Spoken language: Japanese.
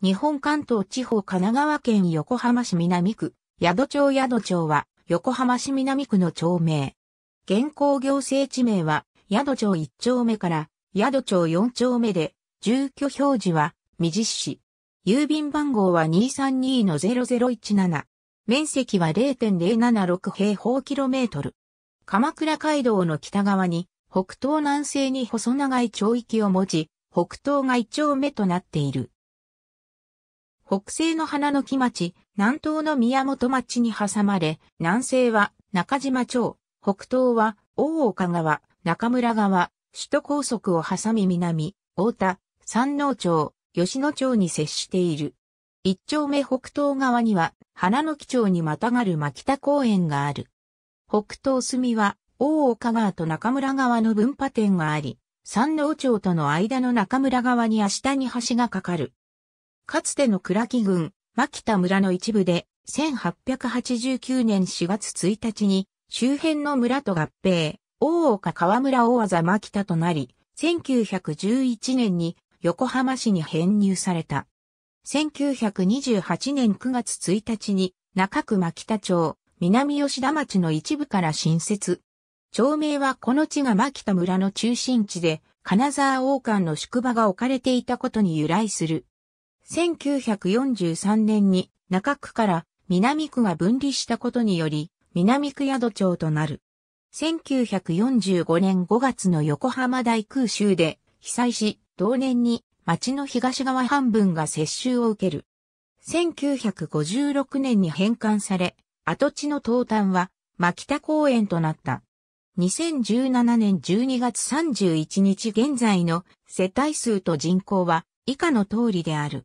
日本関東地方神奈川県横浜市南区、宿町宿町は横浜市南区の町名。現行行政地名は宿町1丁目から宿町4丁目で、住居表示は未実施。郵便番号は232-0017。面積は0.076平方キロメートル。鎌倉街道の北側に北東南西に細長い町域を持ち、北東が1丁目となっている。北西の花の木町、南東の宮本町に挟まれ、南西は中島町、北東は大岡川、中村川、首都高速を挟み南、大田、山王町、吉野町に接している。一丁目北東側には、花の木町にまたがる牧田公園がある。北東隅は、大岡川と中村川の分派点があり、山王町との間の中村川に足日に橋がかかる。かつての倉木郡、牧田村の一部で、1889年4月1日に、周辺の村と合併、大岡川村大技牧田となり、1911年に横浜市に編入された。1928年9月1日に中区牧田町、南吉田町の一部から新設。町名はこの地が牧田村の中心地で、金沢王冠の宿場が置かれていたことに由来する。1943年に中区から南区が分離したことにより、南区宿町となる。1945年5月の横浜大空襲で被災し、同年に町の東側半分が接収を受ける。1956年に返還され、跡地の東端は牧田公園となった。2017年12月31日現在の世帯数と人口は以下の通りである。